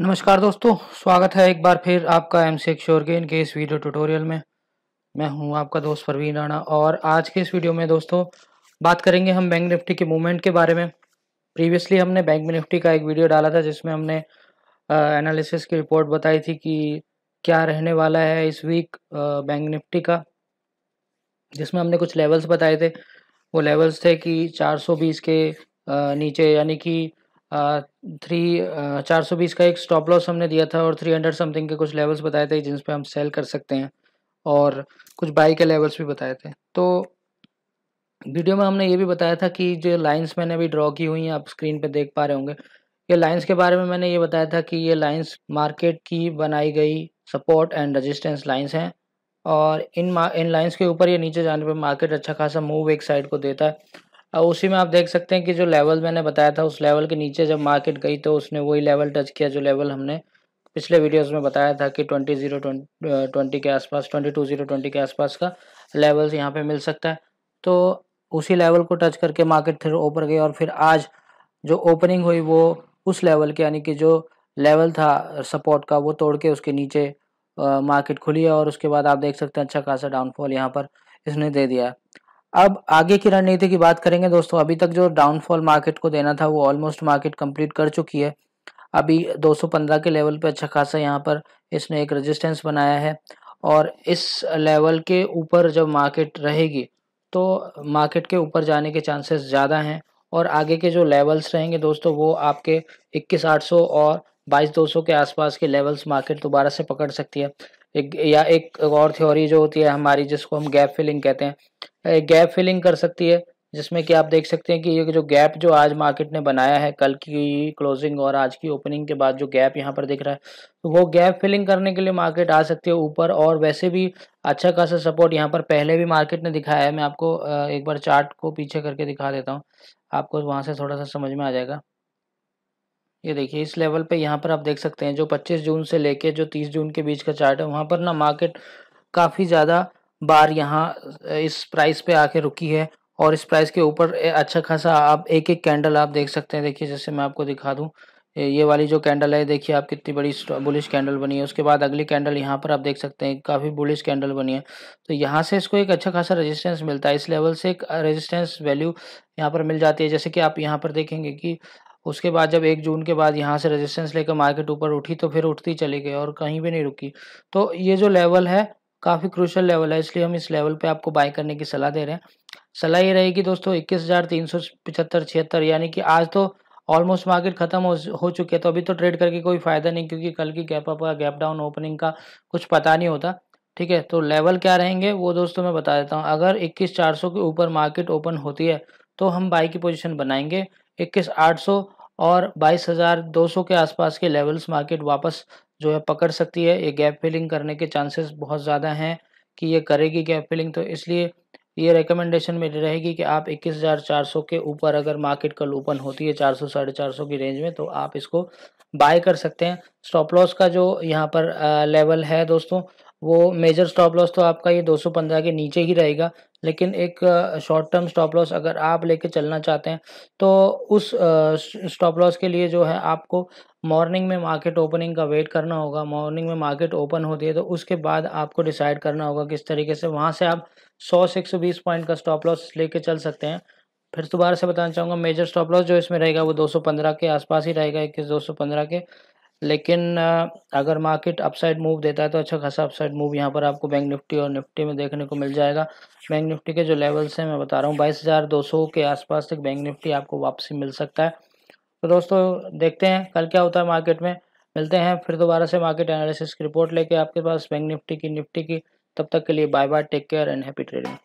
नमस्कार दोस्तों स्वागत है एक बार फिर आपका एम सी श्योर के इनके इस वीडियो ट्यूटोरियल में मैं हूं आपका दोस्त परवीन राणा और आज के इस वीडियो में दोस्तों बात करेंगे हम बैंक निफ्टी के मूवमेंट के बारे में प्रीवियसली हमने बैंक निफ्टी का एक वीडियो डाला था जिसमें हमने एनालिसिस की रिपोर्ट बताई थी कि क्या रहने वाला है इस वीक बैंक निफ्टी का जिसमें हमने कुछ लेवल्स बताए थे वो लेवल्स थे कि चार के नीचे यानी कि थ्री चार सौ बीस का एक स्टॉप लॉस हमने दिया था और थ्री हंड्रेड समथिंग के कुछ लेवल्स बताए थे जिन पे हम सेल कर सकते हैं और कुछ बाई के लेवल्स भी बताए थे तो वीडियो में हमने ये भी बताया था कि जो लाइंस मैंने अभी ड्रॉ की हुई हैं आप स्क्रीन पे देख पा रहे होंगे ये लाइंस के बारे में मैंने ये बताया था कि ये लाइंस मार्केट की बनाई गई सपोर्ट एंड रजिस्टेंस लाइंस हैं और इन इन लाइंस के ऊपर ये नीचे जाने पर मार्केट अच्छा खासा मूव एक साइड को देता है अब उसी में आप देख सकते हैं कि जो लेवल मैंने बताया था उस लेवल के नीचे जब मार्केट गई तो उसने वही लेवल टच किया जो लेवल हमने पिछले वीडियोस में बताया था कि ट्वेंटी जीरो ट्वेंटी के आसपास ट्वेंटी टू जीरो ट्वेंटी के आसपास का लेवल्स यहाँ पे मिल सकता है तो उसी लेवल को टच करके मार्केट फिर ऊपर गई और फिर आज जो ओपनिंग हुई वो उस लेवल के यानी कि जो लेवल था सपोर्ट का वो तोड़ के उसके नीचे मार्केट खुली है और उसके बाद आप देख सकते हैं अच्छा खासा डाउनफॉल यहाँ पर इसने दे दिया अब आगे की रणनीति की बात करेंगे दोस्तों अभी तक जो डाउनफॉल मार्केट को देना था वो ऑलमोस्ट मार्केट कंप्लीट कर चुकी है अभी 215 के लेवल पे अच्छा खासा यहाँ पर इसने एक रेजिस्टेंस बनाया है और इस लेवल के ऊपर जब मार्केट रहेगी तो मार्केट के ऊपर जाने के चांसेस ज़्यादा हैं और आगे के जो लेवल्स रहेंगे दोस्तों वो आपके इक्कीस और बाईस दो सौ के आसपास के लेवल्स मार्केट दोबारा से पकड़ सकती है एक या एक और थ्योरी जो होती है हमारी जिसको हम गैप फिलिंग कहते हैं गैप फिलिंग कर सकती है जिसमें कि आप देख सकते हैं कि ये जो गैप जो आज मार्केट ने बनाया है कल की क्लोजिंग और आज की ओपनिंग के बाद जो गैप यहाँ पर दिख रहा है तो वो गैप फिलिंग करने के लिए मार्केट आ सकती है ऊपर और वैसे भी अच्छा खासा सपोर्ट यहाँ पर पहले भी मार्केट ने दिखाया है मैं आपको एक बार चार्ट को पीछे करके दिखा देता हूँ आपको वहाँ से थोड़ा सा समझ में आ जाएगा ये देखिए इस लेवल पे यहाँ पर आप देख सकते हैं जो 25 जून से लेके जो 30 जून के बीच का चार्ट है वहाँ पर ना मार्केट काफ़ी ज़्यादा बार यहाँ इस प्राइस पे आके रुकी है और इस प्राइस के ऊपर अच्छा खासा आप एक एक कैंडल आप देख सकते हैं देखिए जैसे मैं आपको दिखा दूँ ये वाली जो कैंडल है देखिए आप कितनी बड़ी बुलिश कैंडल बनी है उसके बाद अगली कैंडल यहाँ पर आप देख सकते हैं काफ़ी बुलिश कैंडल बनी है तो यहाँ से इसको एक अच्छा खासा रेजिस्टेंस मिलता है इस लेवल से एक रेजिस्टेंस वैल्यू यहाँ पर मिल जाती है जैसे कि आप यहाँ पर देखेंगे कि उसके बाद जब एक जून के बाद यहाँ से रेजिस्टेंस लेकर मार्केट ऊपर उठी तो फिर उठती चली गई और कहीं भी नहीं रुकी तो ये जो लेवल है काफ़ी क्रूशल लेवल है इसलिए हम इस लेवल पे आपको बाय करने की सलाह दे रहे हैं सलाह ये रहेगी दोस्तों इक्कीस हज़ार तीन सौ पचहत्तर छिहत्तर यानी कि आज तो ऑलमोस्ट मार्केट खत्म हो, हो चुकी है तो अभी तो ट्रेड करके कोई फ़ायदा नहीं क्योंकि कल की gap up gap down opening का कुछ पता नहीं होता ठीक है तो लेवल क्या रहेंगे वो दोस्तों मैं बता देता हूँ अगर इक्कीस चार सौ के ऊपर मार्केट ओपन होती है तो हम बाई की पोजिशन बनाएंगे इक्कीस आठ सौ और 22,200 के आसपास के लेवल्स मार्केट वापस जो है पकड़ सकती है ये गैप फिलिंग करने के चांसेस बहुत ज़्यादा हैं कि ये करेगी गैप फिलिंग तो इसलिए ये रिकमेंडेशन मेरी रहेगी कि आप 21,400 के ऊपर अगर मार्केट कल ओपन होती है 400 साढ़े चार की रेंज में तो आप इसको बाय कर सकते हैं स्टॉप लॉस का जो यहाँ पर लेवल है दोस्तों वो मेजर स्टॉप लॉस तो आपका ये 215 के नीचे ही रहेगा लेकिन एक शॉर्ट टर्म स्टॉप लॉस अगर आप लेके चलना चाहते हैं तो उस स्टॉप लॉस के लिए जो है आपको मॉर्निंग में मार्केट ओपनिंग का वेट करना होगा मॉर्निंग में मार्केट ओपन होती है तो उसके बाद आपको डिसाइड करना होगा किस तरीके से वहाँ से आप सौ से एक पॉइंट का स्टॉप लॉस लेके चल सकते हैं फिर दोबारा से बताना चाहूँगा मेजर स्टॉप लॉस जो इसमें रहेगा वो 215 के आसपास ही रहेगा इक्कीस दो के लेकिन अगर मार्केट अपसाइड मूव देता है तो अच्छा खासा अपसाइड मूव यहाँ पर आपको बैंक निफ्टी और निफ्टी में देखने को मिल जाएगा बैंक निफ्टी के जो लेवल्स हैं मैं बता रहा हूँ बाईस हज़ार दो सौ के आसपास तक बैंक निफ्टी आपको वापसी मिल सकता है तो दोस्तों देखते हैं कल क्या होता है मार्केट में मिलते हैं फिर दोबारा से मार्केट एनालिसिस की रिपोर्ट लेके आपके पास बैंक निफ्टी की निफ्टी की तब तक के लिए bye bye take care and happy trading